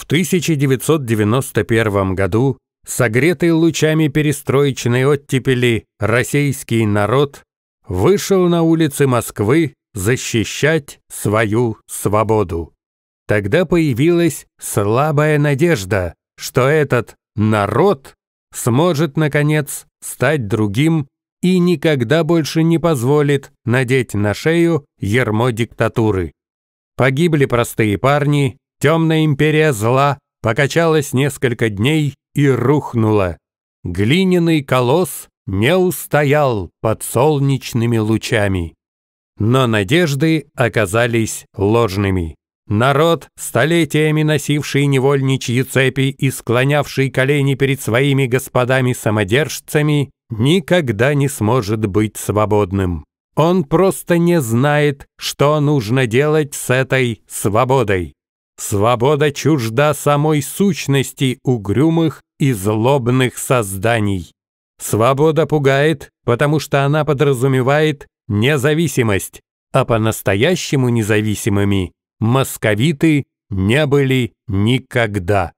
В 1991 году, согретый лучами перестроечной оттепели, российский народ вышел на улицы Москвы защищать свою свободу. Тогда появилась слабая надежда, что этот народ сможет, наконец, стать другим и никогда больше не позволит надеть на шею ермо диктатуры. Погибли простые парни, Темная империя зла покачалась несколько дней и рухнула. Глиняный колосс не устоял под солнечными лучами. Но надежды оказались ложными. Народ, столетиями носивший невольничьи цепи и склонявший колени перед своими господами-самодержцами, никогда не сможет быть свободным. Он просто не знает, что нужно делать с этой свободой. Свобода чужда самой сущности угрюмых и злобных созданий. Свобода пугает, потому что она подразумевает независимость, а по-настоящему независимыми московиты не были никогда.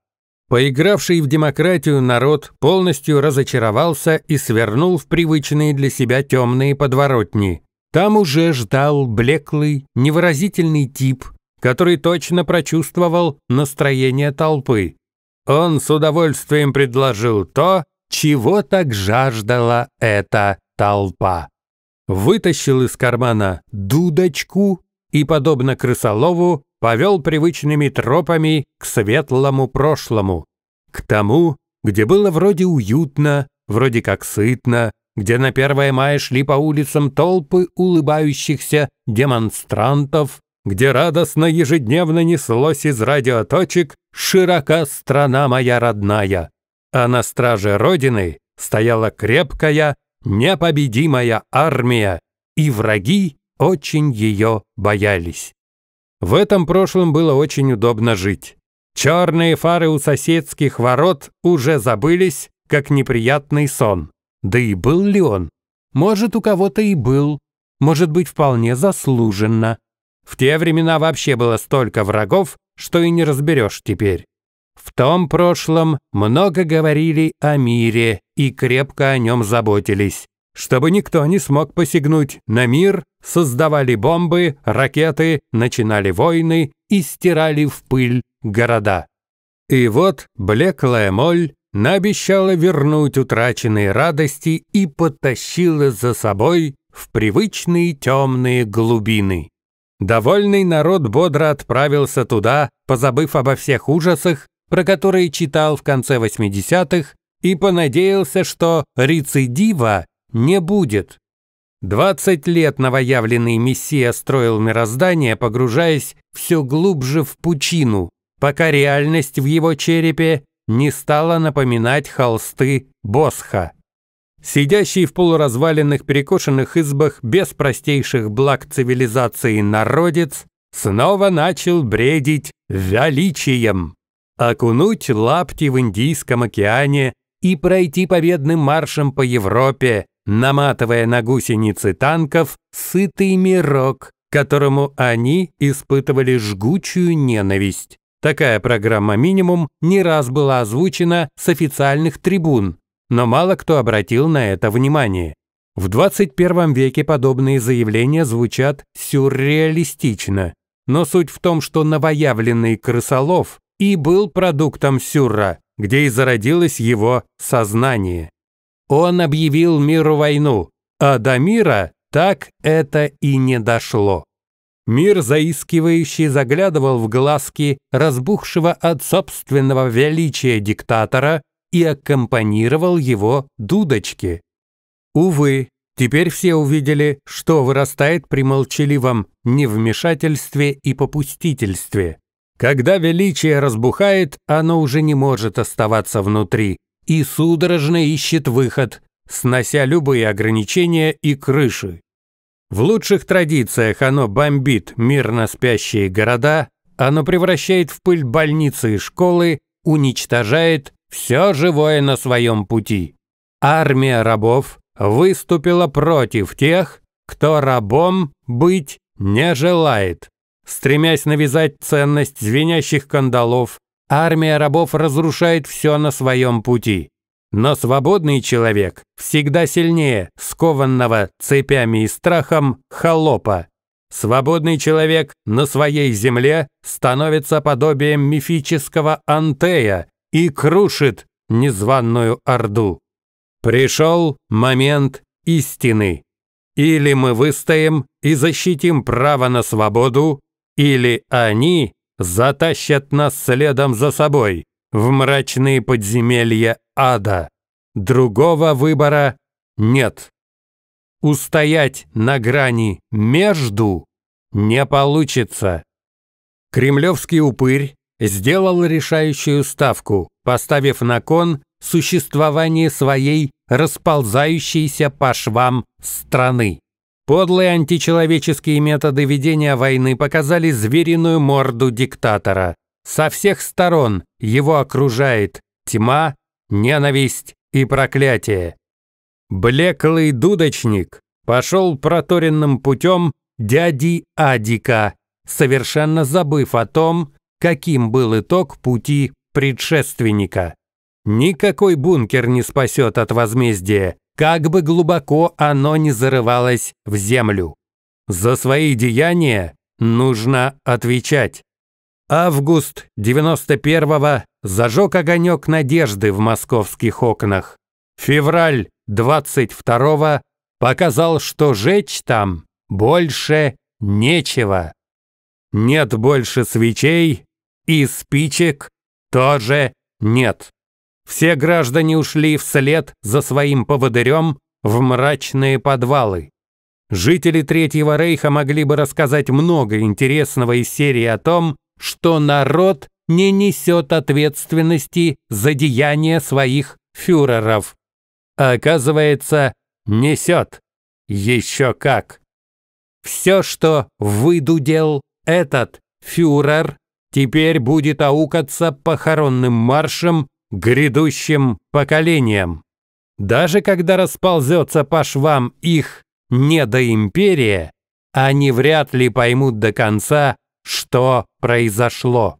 Поигравший в демократию народ полностью разочаровался и свернул в привычные для себя темные подворотни. Там уже ждал блеклый, невыразительный тип который точно прочувствовал настроение толпы. Он с удовольствием предложил то, чего так жаждала эта толпа. Вытащил из кармана дудочку и, подобно крысолову, повел привычными тропами к светлому прошлому, к тому, где было вроде уютно, вроде как сытно, где на 1 мая шли по улицам толпы улыбающихся демонстрантов, где радостно ежедневно неслось из радиоточек «Широка страна моя родная», а на страже Родины стояла крепкая, непобедимая армия, и враги очень ее боялись. В этом прошлом было очень удобно жить. Черные фары у соседских ворот уже забылись, как неприятный сон. Да и был ли он? Может, у кого-то и был. Может быть, вполне заслуженно. В те времена вообще было столько врагов, что и не разберешь теперь. В том прошлом много говорили о мире и крепко о нем заботились. Чтобы никто не смог посягнуть на мир, создавали бомбы, ракеты, начинали войны и стирали в пыль города. И вот блеклая моль наобещала вернуть утраченные радости и потащила за собой в привычные темные глубины. Довольный народ бодро отправился туда, позабыв обо всех ужасах, про которые читал в конце 80-х, и понадеялся, что рецидива не будет. 20 лет новоявленный мессия строил мироздание, погружаясь все глубже в пучину, пока реальность в его черепе не стала напоминать холсты Босха сидящий в полуразваленных перекошенных избах без простейших благ цивилизации народец, снова начал бредить величием. Окунуть лапти в Индийском океане и пройти победным маршем по Европе, наматывая на гусеницы танков сытый мирок, которому они испытывали жгучую ненависть. Такая программа «Минимум» не раз была озвучена с официальных трибун, но мало кто обратил на это внимание. В 21 веке подобные заявления звучат сюрреалистично, но суть в том, что новоявленный крысолов и был продуктом сюрра, где и зародилось его сознание. Он объявил миру войну, а до мира так это и не дошло. Мир заискивающий заглядывал в глазки разбухшего от собственного величия диктатора, и аккомпанировал его дудочки. Увы, теперь все увидели, что вырастает при молчаливом невмешательстве и попустительстве. Когда величие разбухает, оно уже не может оставаться внутри и судорожно ищет выход, снося любые ограничения и крыши. В лучших традициях оно бомбит мирно спящие города, оно превращает в пыль больницы и школы, уничтожает все живое на своем пути. Армия рабов выступила против тех, кто рабом быть не желает. Стремясь навязать ценность звенящих кандалов, армия рабов разрушает все на своем пути. Но свободный человек всегда сильнее скованного цепями и страхом холопа. Свободный человек на своей земле становится подобием мифического антея, и крушит незваную орду. Пришел момент истины. Или мы выстоим и защитим право на свободу, или они затащат нас следом за собой в мрачные подземелья ада. Другого выбора нет. Устоять на грани между не получится. Кремлевский упырь сделал решающую ставку, поставив на кон существование своей расползающейся по швам страны. Подлые античеловеческие методы ведения войны показали звериную морду диктатора. Со всех сторон его окружает тьма, ненависть и проклятие. Блеклый дудочник пошел проторенным путем дяди Адика, совершенно забыв о том, каким был итог пути предшественника. Никакой бункер не спасет от возмездия, как бы глубоко оно ни зарывалось в землю. За свои деяния нужно отвечать. Август 91-го зажег огонек надежды в московских окнах. Февраль 22-го показал, что жечь там больше нечего. Нет больше свечей, и спичек тоже нет. Все граждане ушли вслед за своим поводырем в мрачные подвалы. Жители Третьего Рейха могли бы рассказать много интересного из серии о том, что народ не несет ответственности за деяния своих фюреров. А оказывается, несет. Еще как. Все, что выдудел этот фюрер, теперь будет аукаться похоронным маршем грядущим поколениям. Даже когда расползется по швам их недоимперия, они вряд ли поймут до конца, что произошло.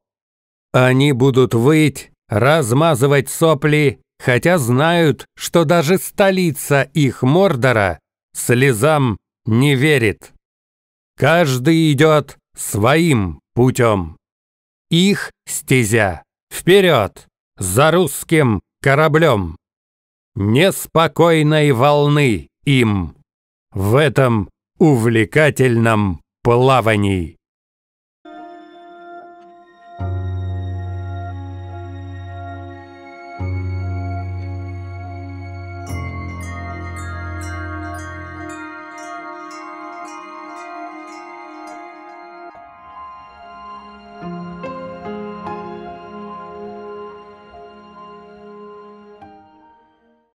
Они будут выть, размазывать сопли, хотя знают, что даже столица их Мордора слезам не верит. Каждый идет своим путем их стезя. Вперед! За русским кораблем! Неспокойной волны им в этом увлекательном плавании.